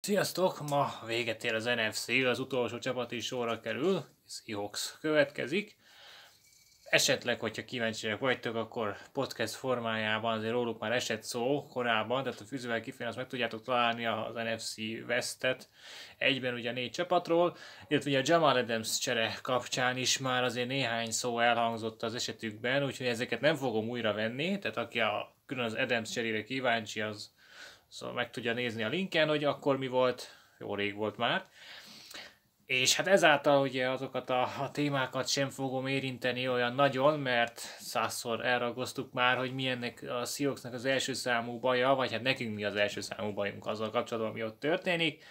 Sziasztok! Ma véget ér az NFC, az utolsó csapat is sorra kerül, Seahawks következik. Esetleg, hogyha kíváncsiak vagytok, akkor podcast formájában azért róluk már esett szó korábban, tehát a fűzővel kifejezően azt meg tudjátok találni az NFC vesztet egyben ugye a négy csapatról, illetve ugye a Jamal Adams csere kapcsán is már azért néhány szó elhangzott az esetükben, úgyhogy ezeket nem fogom újra venni, tehát aki a külön az Adams cserére kíváncsi, az Szóval meg tudja nézni a linken, hogy akkor mi volt, jó rég volt már. És hát ezáltal ugye azokat a, a témákat sem fogom érinteni olyan nagyon, mert százszor elragoztuk már, hogy milyennek a Szioxnak az első számú baja, vagy hát nekünk mi az első számú bajunk azzal kapcsolatban, ami ott történik,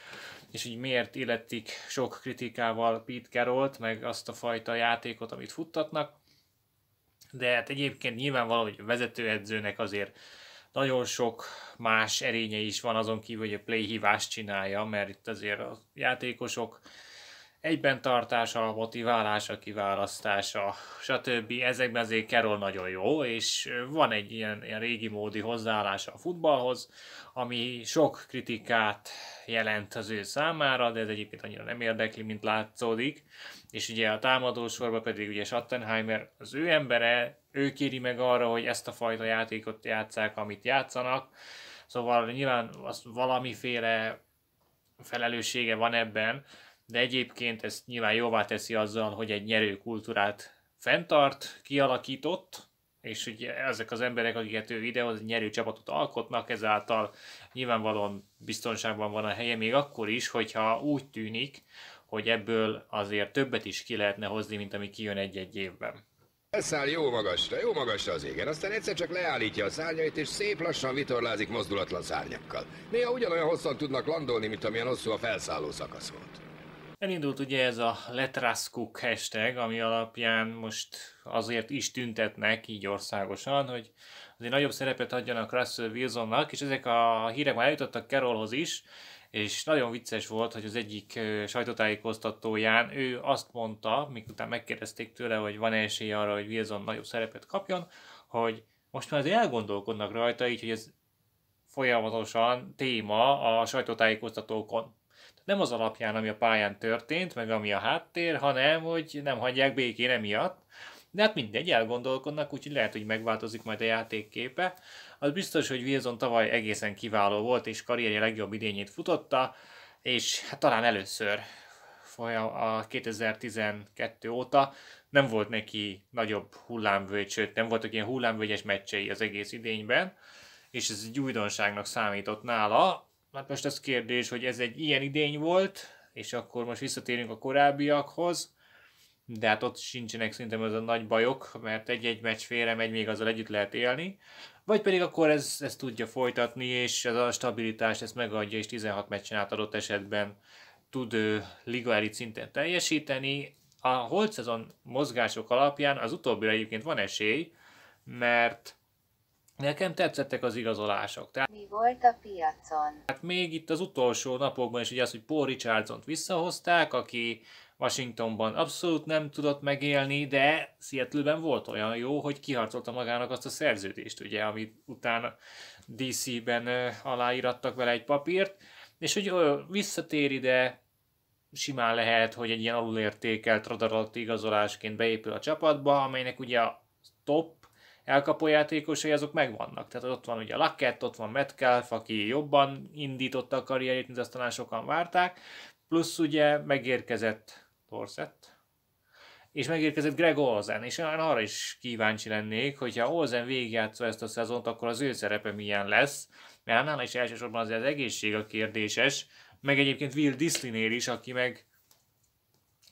és hogy miért illetik sok kritikával Pete Carrollt, meg azt a fajta játékot, amit futtatnak. De hát egyébként nyilvánvaló, hogy a vezetőedzőnek azért nagyon sok más erénye is van azon kívül, hogy a play hívást csinálja, mert itt azért a játékosok egyben tartása, motiválása, kiválasztása, stb. Ezekben azért Carol nagyon jó, és van egy ilyen, ilyen régi módi hozzáállása a futballhoz, ami sok kritikát jelent az ő számára, de ez egyébként annyira nem érdekli, mint látszódik és ugye a támadósorban pedig ugye Schattenheimer az ő embere, ő kéri meg arra, hogy ezt a fajta játékot játszák, amit játszanak, szóval nyilván az valamiféle felelőssége van ebben, de egyébként ezt nyilván jóvá teszi azzal, hogy egy nyerő kultúrát fenntart, kialakított, és ugye ezek az emberek, akiket ő idehoz, nyerő csapatot alkotnak, ezáltal nyilvánvalóan biztonságban van a helye, még akkor is, hogyha úgy tűnik, hogy ebből azért többet is ki lehetne hozni, mint ami kijön egy-egy évben. Elszáll jó magasra, jó magasra az égen, aztán egyszer csak leállítja a szárnyait, és szép lassan vitorlázik mozdulatlan szárnyakkal. Néha ugyanolyan hosszan tudnak landolni, mint amilyen hosszú a felszálló szakasz volt. Elindult ugye ez a letraszkuk hashtag, ami alapján most azért is tüntetnek így országosan, hogy azért nagyobb szerepet adjanak Russell Wilsonnak, és ezek a hírek már eljutottak Carolhoz is, és nagyon vicces volt, hogy az egyik sajtótájékoztatóján ő azt mondta, miután megkérdezték tőle, hogy van-e esély arra, hogy Wilson nagyobb szerepet kapjon, hogy most már azért elgondolkodnak rajta, így, hogy ez folyamatosan téma a sajtótájékoztatókon. Nem az alapján, ami a pályán történt, meg ami a háttér, hanem, hogy nem hagyják békén emiatt. De hát mindegy, elgondolkodnak, úgyhogy lehet, hogy megváltozik majd a játékképe. Az biztos, hogy Wilson tavaly egészen kiváló volt, és karrierje legjobb idényét futotta, és hát talán először a 2012 óta nem volt neki nagyobb hullámvölgy, sőt nem voltak ilyen hullámvölgyes meccsei az egész idényben, és ez egy újdonságnak számított nála. Hát most az kérdés, hogy ez egy ilyen idény volt, és akkor most visszatérünk a korábbiakhoz, de hát ott sincsenek szerintem az a nagy bajok, mert egy-egy meccs félre megy, még azzal együtt lehet élni, vagy pedig akkor ez, ez tudja folytatni, és ez a stabilitás ezt megadja, és 16 meccsen át adott esetben tud ligaeri szinten teljesíteni. A holt szezon mozgások alapján az utóbbira egyébként van esély, mert Nekem tetszettek az igazolások. Tehát, Mi volt a piacon? Hát még itt az utolsó napokban is ugye az, hogy Paul Richardson-t visszahozták, aki Washingtonban abszolút nem tudott megélni, de seattle volt olyan jó, hogy kiharcolta magának azt a szerződést, ugye, amit utána DC-ben aláírattak vele egy papírt, és hogy visszatér ide, simán lehet, hogy egy ilyen alulértékelt radar alatt igazolásként beépül a csapatba, amelynek ugye a top elkapó játékosai azok megvannak. Tehát ott van ugye a Lackett, ott van Metcalf, aki jobban indította a karrierét, mint azt talán sokan várták, plusz ugye megérkezett Dorset. És megérkezett Greg Olsen, és én arra is kíváncsi lennék, hogyha Olsen végigjátsza ezt a szezont, akkor az ő szerepe milyen lesz, mert nála is elsősorban az az egészség a kérdéses, meg egyébként Will Disleynél is, aki meg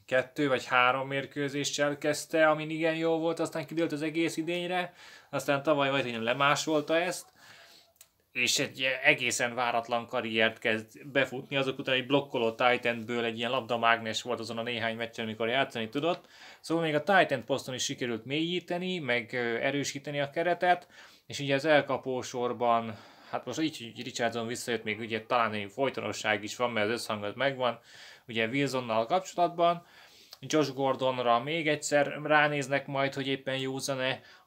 kettő vagy három mérkőzéssel kezdte, ami igen jó volt, aztán kidőlt az egész idényre, aztán tavaly vagy lemásolta ezt, és egy egészen váratlan karriert kezd befutni, azok után egy blokkoló Titanből egy ilyen labdamágnes volt azon a néhány meccsen, amikor játszani tudott. Szóval még a Titan poszton is sikerült mélyíteni, meg erősíteni a keretet, és ugye az elkapó sorban, hát most így, hogy Richardson visszajött, még ugye talán egy folytonosság is van, mert az összhang az megvan, ugye Wilsonnal kapcsolatban, Josh Gordonra még egyszer ránéznek majd, hogy éppen jó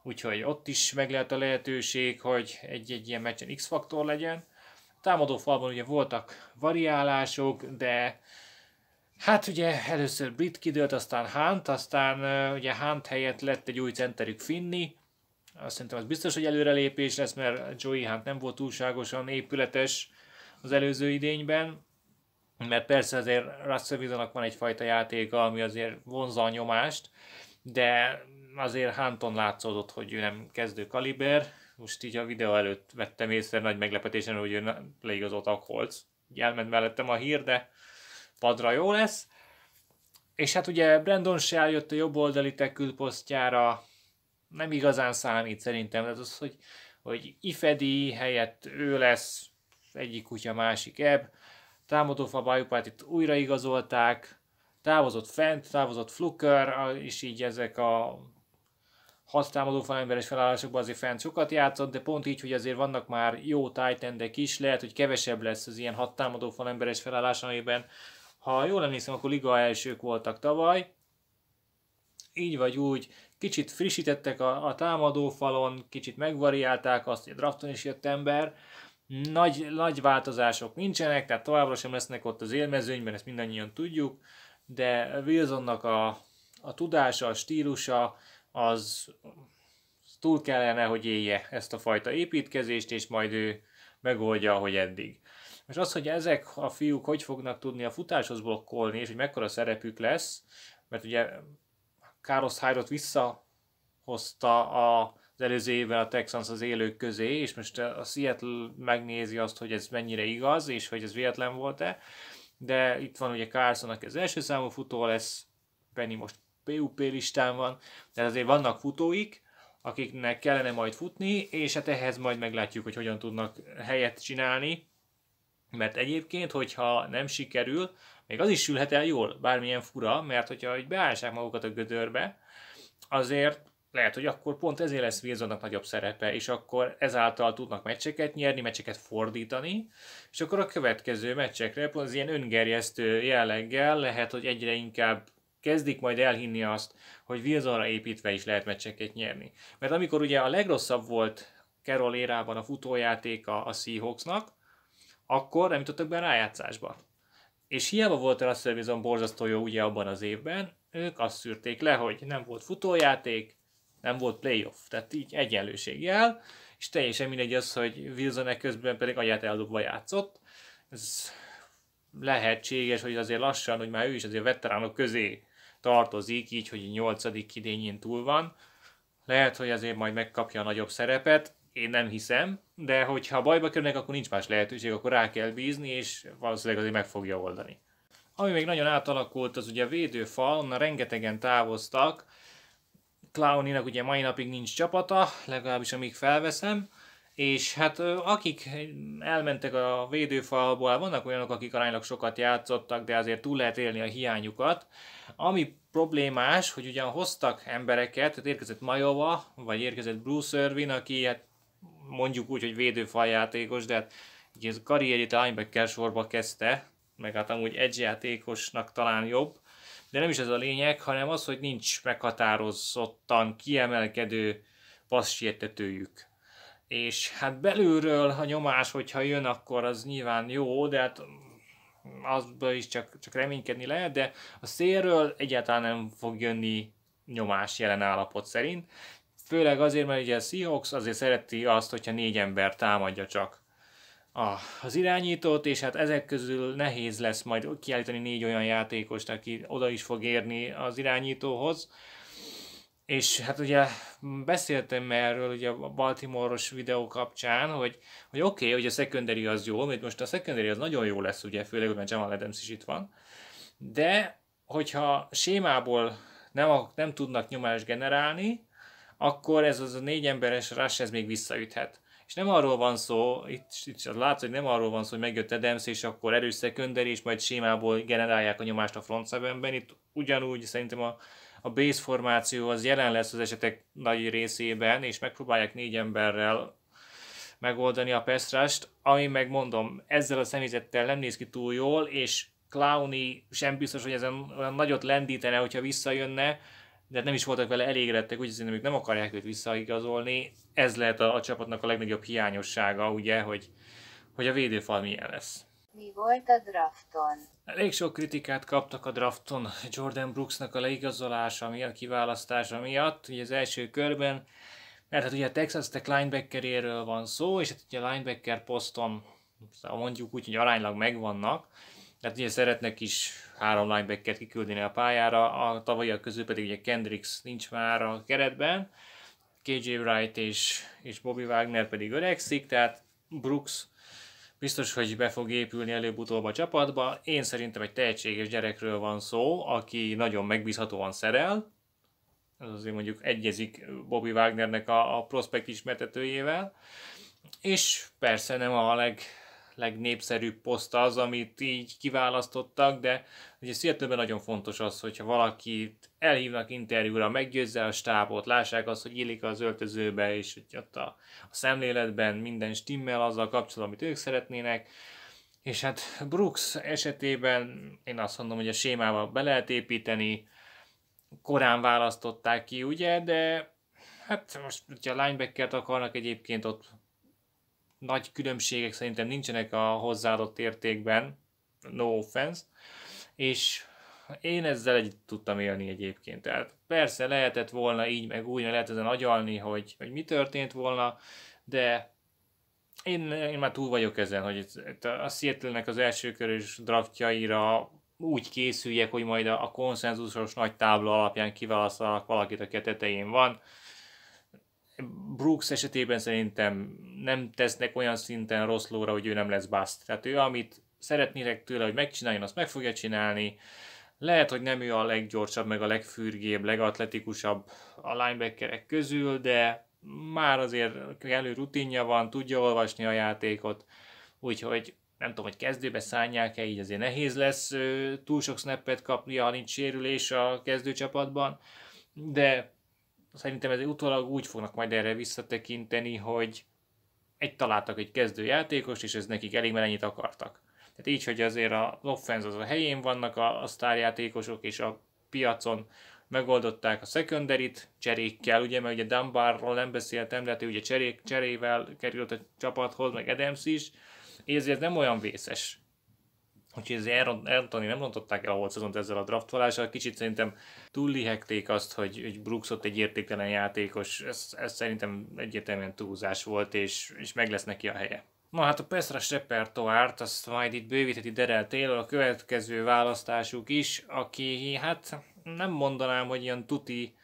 úgyhogy ott is meg lehet a lehetőség, hogy egy-egy ilyen meccsen X-faktor legyen. Támadó falban ugye voltak variálások, de hát ugye először Brit kidőlt, aztán Hunt, aztán ugye Hunt helyett lett egy új centerük Finni, azt szerintem az biztos, hogy előrelépés lesz, mert Joey Hunt nem volt túlságosan épületes az előző idényben, mert persze azért Russell Wilsonnak van egyfajta játéka, ami azért vonza a nyomást, de azért Hanton látszódott, hogy ő nem kezdő kaliber, most így a videó előtt vettem észre nagy meglepetésen, hogy ő leigazolt a Colts. Elment mellettem a hír, de padra jó lesz. És hát ugye Brandon se eljött a jobb oldali tekülposztjára, nem igazán számít szerintem, de az, hogy, hogy Ifedi helyett ő lesz egyik kutya, másik ebb támadófabájukat itt újraigazolták, távozott Fent, távozott Fluker, és így ezek a hat támadó falemberes felállásokban azért Fent sokat játszott, de pont így, hogy azért vannak már jó tájtendek is, lehet, hogy kevesebb lesz az ilyen hat támadó falemberes felállás, amiben ha jól emlékszem, akkor liga elsők voltak tavaly. Így vagy úgy, kicsit frissítettek a, a támadófalon, kicsit megvariálták azt, hogy a drafton is jött ember, nagy, nagy változások nincsenek, tehát továbbra sem lesznek ott az élmezőnyben, ezt mindannyian tudjuk, de Wilsonnak a, a tudása, a stílusa, az túl kellene, hogy élje ezt a fajta építkezést, és majd ő megoldja, ahogy eddig. És az, hogy ezek a fiúk hogy fognak tudni a futáshoz blokkolni, és hogy mekkora szerepük lesz, mert ugye Carlos Hyde-ot visszahozta a az előző évvel a Texans az élők közé, és most a Seattle megnézi azt, hogy ez mennyire igaz, és hogy ez véletlen volt-e, de itt van ugye Carson, aki az első számú futó lesz, Penny most PUP listán van, de azért vannak futóik, akiknek kellene majd futni, és hát ehhez majd meglátjuk, hogy hogyan tudnak helyet csinálni, mert egyébként, hogyha nem sikerül, még az is sülhet el jól, bármilyen fura, mert hogyha hogy beállsák magukat a gödörbe, azért lehet, hogy akkor pont ezért lesz Wilsonnak nagyobb szerepe, és akkor ezáltal tudnak meccseket nyerni, meccseket fordítani, és akkor a következő meccsekre pont az ilyen öngerjesztő jelleggel lehet, hogy egyre inkább kezdik majd elhinni azt, hogy Wilsonra építve is lehet meccseket nyerni. Mert amikor ugye a legrosszabb volt Carroll érában a futójátéka a Seahawksnak, akkor nem jutottak be a rájátszásba. És hiába volt Russell Wilson borzasztó jó ugye abban az évben, ők azt szűrték le, hogy nem volt futójáték, nem volt playoff, tehát így egyenlőséggel, és teljesen mindegy az, hogy Wilson e közben pedig agyát eldobva játszott. Ez lehetséges, hogy azért lassan, hogy már ő is azért veteránok közé tartozik, így, hogy nyolcadik idényén túl van. Lehet, hogy azért majd megkapja a nagyobb szerepet, én nem hiszem, de hogyha bajba kerülnek, akkor nincs más lehetőség, akkor rá kell bízni, és valószínűleg azért meg fogja oldani. Ami még nagyon átalakult, az ugye a védőfal, onnan rengetegen távoztak, Clowninak ugye mai napig nincs csapata, legalábbis amíg felveszem, és hát akik elmentek a védőfalból, vannak olyanok, akik aránylag sokat játszottak, de azért túl lehet élni a hiányukat. Ami problémás, hogy ugyan hoztak embereket, tehát érkezett Majova, vagy érkezett Bruce Irwin, aki hát mondjuk úgy, hogy védőfaljátékos, de hát ugye ez karrierjét linebacker sorba kezdte, meg hát amúgy egy játékosnak talán jobb, de nem is ez a lényeg, hanem az, hogy nincs meghatározottan kiemelkedő passzsértetőjük. És hát belülről a nyomás, hogyha jön, akkor az nyilván jó, de hát azból is csak, csak reménykedni lehet, de a szélről egyáltalán nem fog jönni nyomás jelen állapot szerint. Főleg azért, mert ugye a Seahawks azért szereti azt, hogyha négy ember támadja csak. Ah, az irányítót, és hát ezek közül nehéz lesz majd kiállítani négy olyan játékost, aki oda is fog érni az irányítóhoz. És hát ugye beszéltem erről ugye a Baltimoros videó kapcsán, hogy, hogy oké, okay, hogy a secondary az jó, mert most a secondary az nagyon jó lesz, ugye, főleg, mert Jamal Adams is itt van, de hogyha sémából nem, nem tudnak nyomást generálni, akkor ez az a négy emberes rush, ez még visszaüthet. És nem arról van szó, itt, itt látsz, hogy nem arról van szó, hogy megjött Adams, és akkor erős és majd sémából generálják a nyomást a front sevenben. Itt ugyanúgy szerintem a, a base formáció az jelen lesz az esetek nagy részében, és megpróbálják négy emberrel megoldani a pestrást, ami megmondom, ezzel a személyzettel nem néz ki túl jól, és Clowny sem biztos, hogy ezen olyan nagyot lendítene, hogyha visszajönne, de nem is voltak vele elégedettek, úgyhogy szerintem ők nem akarják őt visszaigazolni. Ez lehet a, a csapatnak a legnagyobb hiányossága, ugye, hogy, hogy a védőfal milyen lesz. Mi volt a drafton? Elég sok kritikát kaptak a drafton Jordan Brooksnak a leigazolása miatt, kiválasztása miatt, ugye az első körben, mert hát ugye a Texas Tech linebackeréről van szó, és hát ugye a linebacker poszton mondjuk úgy, hogy aránylag megvannak, Hát ugye szeretnek is három linebacket kiküldeni a pályára, a tavalyiak közül pedig ugye Kendricks nincs már a keretben, KJ Wright és, és Bobby Wagner pedig öregszik, tehát Brooks biztos, hogy be fog épülni előbb-utóbb a csapatba. Én szerintem egy tehetséges gyerekről van szó, aki nagyon megbízhatóan szerel, ez azért mondjuk egyezik Bobby Wagnernek a, a prospekt ismertetőjével, és persze nem a leg, legnépszerűbb poszt az, amit így kiválasztottak, de ugye Seattle-ben nagyon fontos az, hogyha valakit elhívnak interjúra, meggyőzze a stábot, lássák azt, hogy illik az öltözőbe, és hogy ott a, a szemléletben minden stimmel azzal kapcsolatban, amit ők szeretnének, és hát Brooks esetében én azt mondom, hogy a sémával be lehet építeni, korán választották ki, ugye, de hát most, hogyha linebackert akarnak egyébként, ott nagy különbségek szerintem nincsenek a hozzáadott értékben, no offense, és én ezzel együtt tudtam élni egyébként. Tehát persze lehetett volna így, meg úgy, lehet ezen agyalni, hogy, hogy mi történt volna, de én, én már túl vagyok ezen, hogy a seattle az első körös draftjaira úgy készüljek, hogy majd a, a konszenzusos nagy tábla alapján kiválasztanak valakit, aki a tetején van. Brooks esetében szerintem nem tesznek olyan szinten rossz lóra, hogy ő nem lesz bust. Tehát ő amit szeretnének tőle, hogy megcsináljon, azt meg fogja csinálni. Lehet, hogy nem ő a leggyorsabb, meg a legfürgébb, legatletikusabb a linebackerek közül, de már azért elő rutinja van, tudja olvasni a játékot, úgyhogy nem tudom, hogy kezdőbe szállják-e, így azért nehéz lesz túl sok snappet kapni ha nincs sérülés a kezdőcsapatban, de szerintem ez utólag úgy fognak majd erre visszatekinteni, hogy egy találtak egy játékost, és ez nekik elég, mert ennyit akartak. Tehát így, hogy azért a offense az a helyén vannak a, a sztárjátékosok, és a piacon megoldották a secondaryt cserékkel, ugye, mert ugye Dunbarról nem beszéltem, de hát ugye cserék, cserével került a csapathoz, meg Adams is, és ezért nem olyan vészes Úgyhogy ez elrontani nem rontották el a holt szezont ezzel a draftolással. Kicsit szerintem lihegték azt, hogy, hogy ott egy értéktelen játékos. Ez, ez szerintem egyértelműen túlzás volt, és, és meg lesz neki a helye. Na hát a Pestras repertoárt, azt majd itt bővítheti Derel Taylor, a következő választásuk is, aki hát nem mondanám, hogy ilyen tuti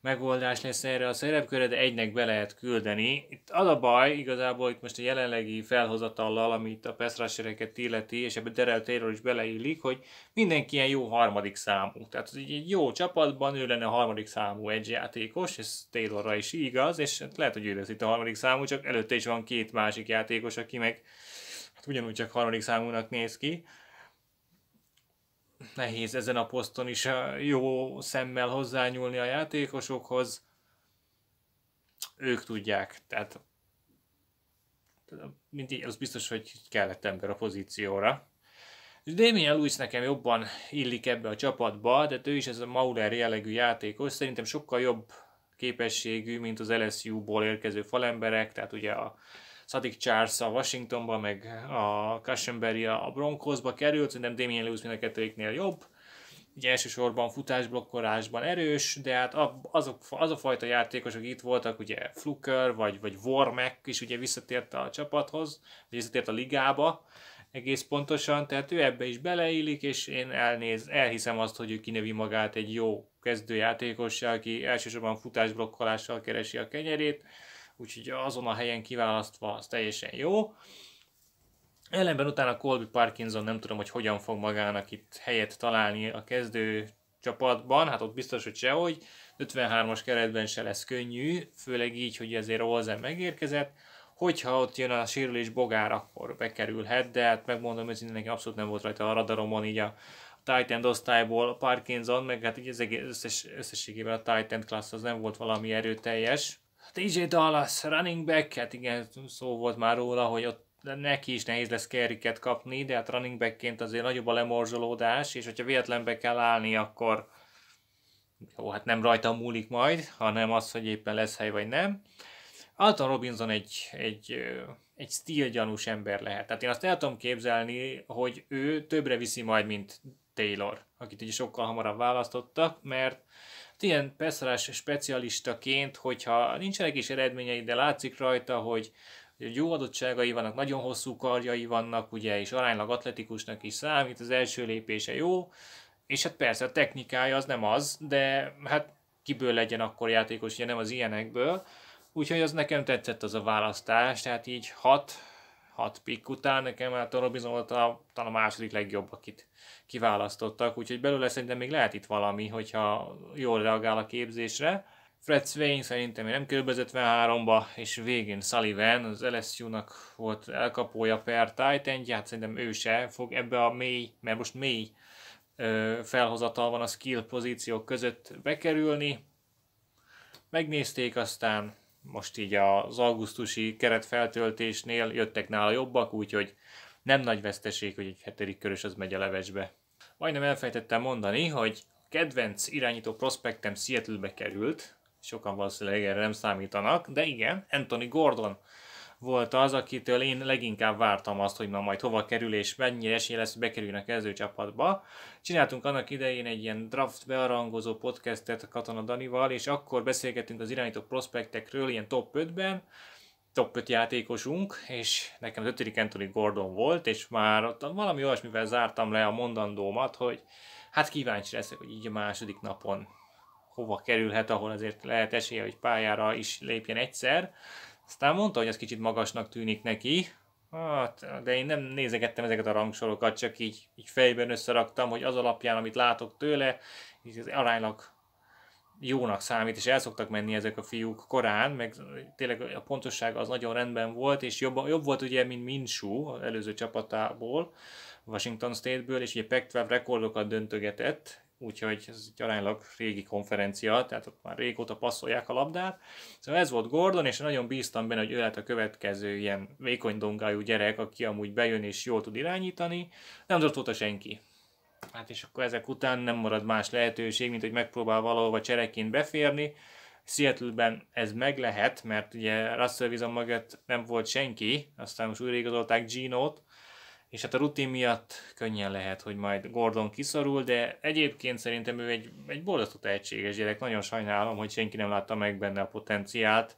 megoldás lesz erre a szerepkörre, de egynek be lehet küldeni. Itt az a baj igazából itt most a jelenlegi felhozatallal, amit a Peszrasereket illeti, és ebbe Derel Taylor is beleillik, hogy mindenki ilyen jó harmadik számú. Tehát egy jó csapatban ő lenne a harmadik számú egy játékos, ez Taylorra is igaz, és hát lehet, hogy ő lesz itt a harmadik számú, csak előtte is van két másik játékos, aki meg hát ugyanúgy csak harmadik számúnak néz ki nehéz ezen a poszton is eh, jó szemmel hozzányúlni a játékosokhoz. Ők tudják, tehát mindig az biztos, hogy kellett ember a pozícióra. És Damien Lewis nekem jobban illik ebbe a csapatba, de ő is ez a Mauler jellegű játékos, szerintem sokkal jobb képességű, mint az LSU-ból érkező falemberek, tehát ugye a Sadik Charles a Washingtonba, meg a Cushenberry a Broncosba került, szerintem Damien Lewis mind a kettőiknél jobb, ugye elsősorban futásblokkolásban erős, de hát azok, az a fajta játékosok itt voltak, ugye Fluker vagy, vagy Wormek is ugye visszatért a csapathoz, vagy visszatért a ligába, egész pontosan, tehát ő ebbe is beleillik, és én elnéz, elhiszem azt, hogy ő kinevi magát egy jó kezdőjátékossal, aki elsősorban futásblokkolással keresi a kenyerét, úgyhogy azon a helyen kiválasztva az teljesen jó. Ellenben utána Colby Parkinson nem tudom, hogy hogyan fog magának itt helyet találni a kezdő csapatban, hát ott biztos, hogy sehogy, 53-as keretben se lesz könnyű, főleg így, hogy ezért Olsen megérkezett, hogyha ott jön a sérülés bogár, akkor bekerülhet, de hát megmondom őszintén, nekem abszolút nem volt rajta a radaromon így a Titan osztályból Parkinson, meg hát így az egész összes, összességében a Titan klassz az nem volt valami erőteljes, DJ Dallas, running back, hát igen, szó volt már róla, hogy ott neki is nehéz lesz kerriket kapni, de hát running backként azért nagyobb a lemorzsolódás, és hogyha véletlenbe kell állni, akkor jó, hát nem rajta múlik majd, hanem az, hogy éppen lesz hely vagy nem. Alton Robinson egy, egy, egy stílgyanús ember lehet. Tehát én azt el tudom képzelni, hogy ő többre viszi majd, mint Taylor, akit ugye sokkal hamarabb választottak, mert ilyen beszerás specialistaként, hogyha nincsenek is eredményei, de látszik rajta, hogy hogy jó adottságai vannak, nagyon hosszú karjai vannak, ugye, és aránylag atletikusnak is számít, az első lépése jó, és hát persze a technikája az nem az, de hát kiből legyen akkor játékos, ugye nem az ilyenekből, úgyhogy az nekem tetszett az a választás, tehát így hat hat pick után, nekem már hát a Robinson volt a, talán a második legjobb, akit kiválasztottak, úgyhogy belőle szerintem még lehet itt valami, hogyha jól reagál a képzésre. Fred Swain szerintem nem körülbezett 53-ba, és végén Sullivan, az LSU-nak volt elkapója per titan hát szerintem ő se fog ebbe a mély, mert most mély felhozatal van a skill pozíciók között bekerülni. Megnézték aztán, most így az augusztusi keretfeltöltésnél jöttek nála jobbak, úgyhogy nem nagy veszteség, hogy egy hetedik körös az megy a levesbe. Majdnem elfejtettem mondani, hogy kedvenc irányító prospektem Seattle-be került, sokan valószínűleg erre nem számítanak, de igen, Anthony Gordon volt az, akitől én leginkább vártam azt, hogy na majd hova kerül és mennyire esélye lesz, hogy bekerüljön a kezdőcsapatba. Csináltunk annak idején egy ilyen draft bearangozó podcastet a Katona Danival, és akkor beszélgettünk az irányító prospektekről ilyen top 5-ben, top 5 játékosunk, és nekem az ötödik Anthony Gordon volt, és már ott valami olyasmivel zártam le a mondandómat, hogy hát kíváncsi leszek, hogy így a második napon hova kerülhet, ahol azért lehet esélye, hogy pályára is lépjen egyszer. Aztán mondta, hogy ez kicsit magasnak tűnik neki, hát, de én nem nézegettem ezeket a rangsorokat, csak így, így fejben összeraktam, hogy az alapján, amit látok tőle, így az aránylag jónak számít, és el szoktak menni ezek a fiúk korán, meg tényleg a pontosság az nagyon rendben volt, és jobb, jobb volt ugye, mint Minshu az előző csapatából, Washington State-ből, és ugye Pac-12 rekordokat döntögetett, úgyhogy ez egy aránylag régi konferencia, tehát ott már régóta passzolják a labdát. Szóval ez volt Gordon, és nagyon bíztam benne, hogy ő lehet a következő ilyen vékony dongájú gyerek, aki amúgy bejön és jól tud irányítani. Nem tudott óta senki. Hát és akkor ezek után nem marad más lehetőség, mint hogy megpróbál valahova csereként beférni. Seattle-ben ez meg lehet, mert ugye Russell Wilson nem volt senki, aztán most újraigazolták Gino-t, és hát a rutin miatt könnyen lehet, hogy majd Gordon kiszorul, de egyébként szerintem ő egy, egy borzasztó tehetséges gyerek, nagyon sajnálom, hogy senki nem látta meg benne a potenciált.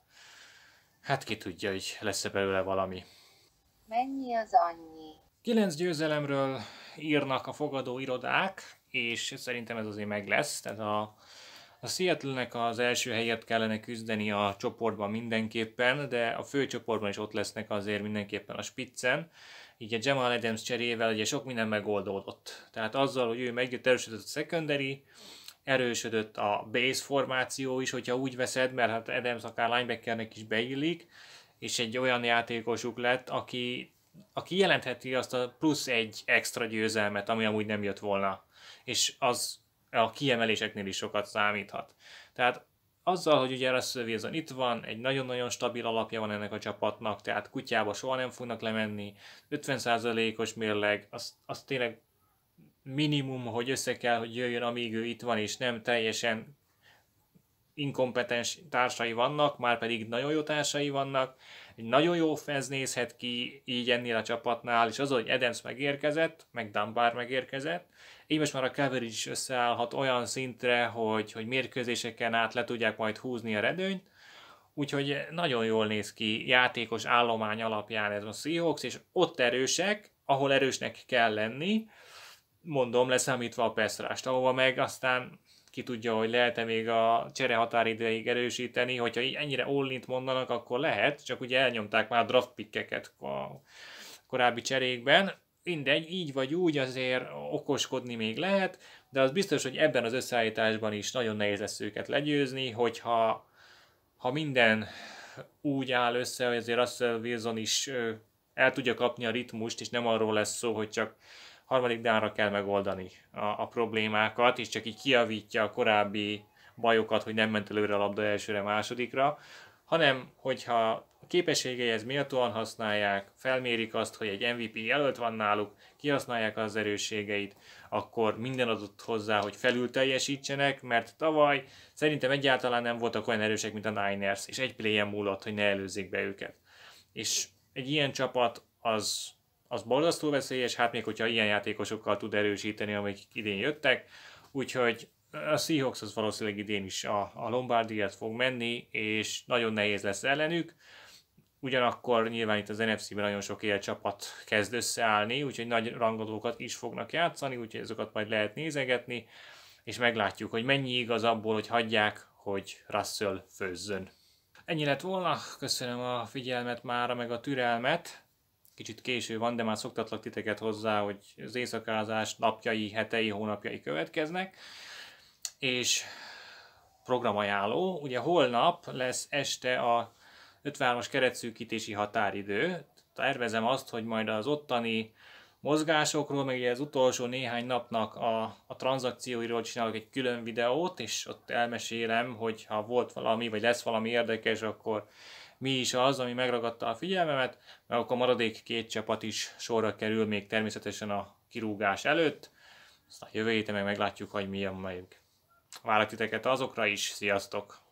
Hát ki tudja, hogy lesz-e belőle valami. Mennyi az annyi? Kilenc győzelemről írnak a fogadó irodák, és szerintem ez azért meg lesz. Tehát a, a Seattle-nek az első helyet kellene küzdeni a csoportban mindenképpen, de a főcsoportban is ott lesznek azért mindenképpen a spiccen így a Jamal Adams cserével ugye sok minden megoldódott. Tehát azzal, hogy ő megjött, erősödött a secondary, erősödött a base formáció is, hogyha úgy veszed, mert hát Adams akár linebackernek is beillik, és egy olyan játékosuk lett, aki, aki jelentheti azt a plusz egy extra győzelmet, ami amúgy nem jött volna. És az a kiemeléseknél is sokat számíthat. Tehát azzal, hogy ugye Russell Wilson itt van, egy nagyon-nagyon stabil alapja van ennek a csapatnak, tehát kutyába soha nem fognak lemenni, 50%-os mérleg, az, az tényleg minimum, hogy össze kell, hogy jöjjön, amíg ő itt van, és nem teljesen inkompetens társai vannak, már pedig nagyon jó társai vannak, egy nagyon jó fenz nézhet ki így ennél a csapatnál, és az, hogy Adams megérkezett, meg Dunbar megérkezett, így most már a coverage is összeállhat olyan szintre, hogy, hogy mérkőzéseken át le tudják majd húzni a redőnyt, úgyhogy nagyon jól néz ki játékos állomány alapján ez a Seahawks, és ott erősek, ahol erősnek kell lenni, mondom, leszámítva a Pestrást, ahova meg aztán ki tudja, hogy lehet-e még a csere határideig erősíteni, hogyha így ennyire all mondanak, akkor lehet, csak ugye elnyomták már a draft pickeket a korábbi cserékben, mindegy, így vagy úgy azért okoskodni még lehet, de az biztos, hogy ebben az összeállításban is nagyon nehéz lesz őket legyőzni, hogyha ha minden úgy áll össze, hogy azért Russell Wilson is el tudja kapni a ritmust, és nem arról lesz szó, hogy csak harmadik dánra kell megoldani a, a problémákat, és csak így kiavítja a korábbi bajokat, hogy nem ment előre a labda elsőre, másodikra, hanem hogyha a képességeihez méltóan használják, felmérik azt, hogy egy MVP jelölt van náluk, kihasználják az erősségeit, akkor minden adott hozzá, hogy felül teljesítsenek, mert tavaly szerintem egyáltalán nem voltak olyan erősek, mint a Niners, és egy play múlott, hogy ne előzzék be őket. És egy ilyen csapat az az borzasztó veszélyes, hát még hogyha ilyen játékosokkal tud erősíteni, amik idén jöttek, úgyhogy a Seahawks az valószínűleg idén is a, a Lombardiát fog menni, és nagyon nehéz lesz ellenük. Ugyanakkor nyilván itt az NFC-ben nagyon sok ilyen csapat kezd összeállni, úgyhogy nagy rangadókat is fognak játszani, úgyhogy ezeket majd lehet nézegetni, és meglátjuk, hogy mennyi igaz abból, hogy hagyják, hogy Russell főzzön. Ennyi lett volna, köszönöm a figyelmet mára, meg a türelmet kicsit késő van, de már szoktatlak titeket hozzá, hogy az éjszakázás napjai, hetei, hónapjai következnek, és programajánló, ugye holnap lesz este a 53-as keretszűkítési határidő, tervezem azt, hogy majd az ottani mozgásokról, meg ugye az utolsó néhány napnak a, a tranzakcióiról csinálok egy külön videót, és ott elmesélem, hogy ha volt valami, vagy lesz valami érdekes, akkor mi is az, ami megragadta a figyelmemet, mert akkor a maradék két csapat is sorra kerül még természetesen a kirúgás előtt. Aztán jövő héten meg meglátjuk, hogy mi a melyik. Várlak titeket azokra is, sziasztok!